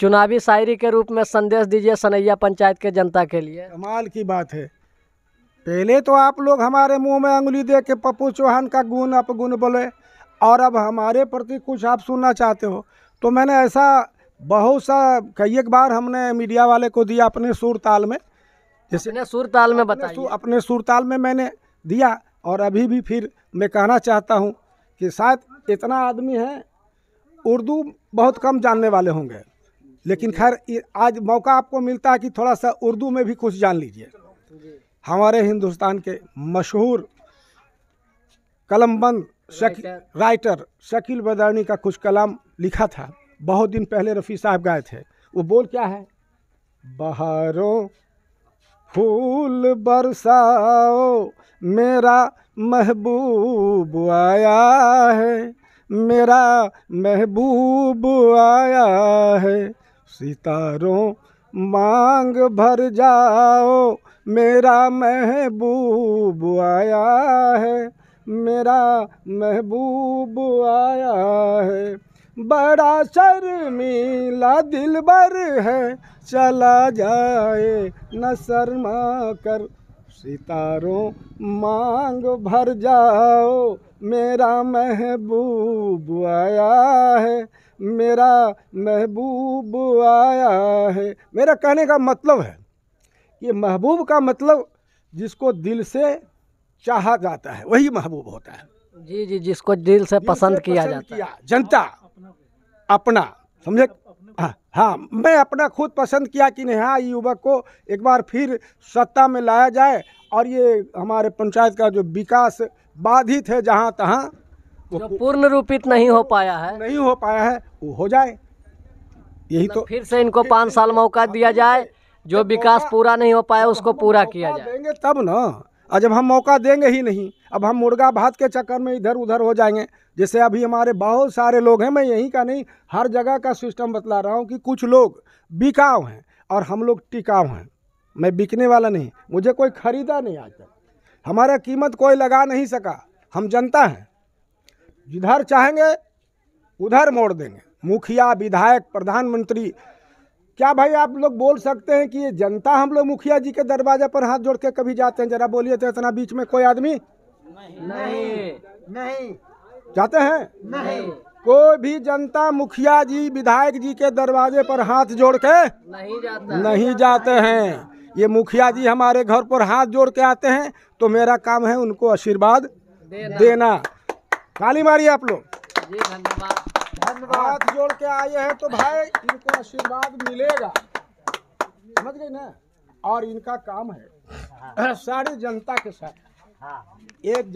चुनावी शायरी के रूप में संदेश दीजिए सनैया पंचायत के जनता के लिए कमाल की बात है पहले तो आप लोग हमारे मुंह में अंगुली दे के पप्पू चौहान का गुण अपगुण बोले और अब हमारे प्रति कुछ आप सुनना चाहते हो तो मैंने ऐसा बहुत सा कई एक बार हमने मीडिया वाले को दिया अपने सुरताल में जैसे सुर ताल में बताया अपने सुरताल में मैंने दिया और अभी भी फिर मैं कहना चाहता हूँ कि शायद इतना आदमी है उर्दू बहुत कम जानने वाले होंगे लेकिन खैर आज मौका आपको मिलता है कि थोड़ा सा उर्दू में भी कुछ जान लीजिए हमारे हिंदुस्तान के मशहूर कलमबंद शकी राइटर शकील बदानी का कुछ कलाम लिखा था बहुत दिन पहले रफ़ी साहब गए थे वो बोल क्या है बहारों फूल बरसाओ मेरा महबूब आया है मेरा महबूब आया है सितारों मांग भर जाओ मेरा महबूब आया है मेरा महबूब आया है बड़ा शर्मीला दिल भर है चला जाए न शर्मा कर सितारों मांग भर जाओ मेरा महबूब आया है मेरा महबूब आया है मेरा कहने का मतलब है कि महबूब का मतलब जिसको दिल से चाहा जाता है वही महबूब होता है जी जी जिसको दिल से दिल पसंद से किया पसंद जाता किया, है जनता अपना समझे हाँ हाँ मैं अपना खुद पसंद किया कि नहीं हाँ युवक को एक बार फिर सत्ता में लाया जाए और ये हमारे पंचायत का जो विकास बाधित है जहाँ तहाँ जो पूर्ण रूपित नहीं हो पाया है नहीं हो पाया है वो हो जाए यही मतलब तो फिर से इनको पाँच साल मौका दिया जाए जो विकास पूरा नहीं हो पाया उसको पूरा किया जाए देंगे तब ना और जब हम मौका देंगे ही नहीं अब हम मुर्गा भात के चक्कर में इधर उधर हो जाएंगे जैसे अभी हमारे बहुत सारे लोग हैं मैं यहीं का नहीं हर जगह का सिस्टम बतला रहा हूँ कि कुछ लोग बिकाव हैं और हम लोग टिकाव हैं मैं बिकने वाला नहीं मुझे कोई खरीदा नहीं आज तक हमारा कीमत कोई लगा नहीं सका हम जनता हैं जिधर चाहेंगे उधर मोड़ देंगे मुखिया विधायक प्रधानमंत्री क्या भाई आप लोग बोल सकते हैं कि ये जनता हम लोग मुखिया जी के दरवाजे पर हाथ जोड़ के कभी जाते हैं जरा बोलिए तो इतना बीच में कोई आदमी नहीं नहीं, जाते हैं नहीं कोई भी जनता मुखिया जी विधायक जी के दरवाजे पर हाथ जोड़ के नहीं नहीं जाते हैं ये मुखिया जी हमारे घर पर हाथ जोड़ के आते हैं तो मेरा काम है उनको आशीर्वाद देना, देना। ताली मारिए आप लोग धन्यवाद जोड़ के आए हैं तो भाई इनको आशीर्वाद मिलेगा समझ गए ना और इनका काम है हाँ। सारी जनता के साथ हाँ। एक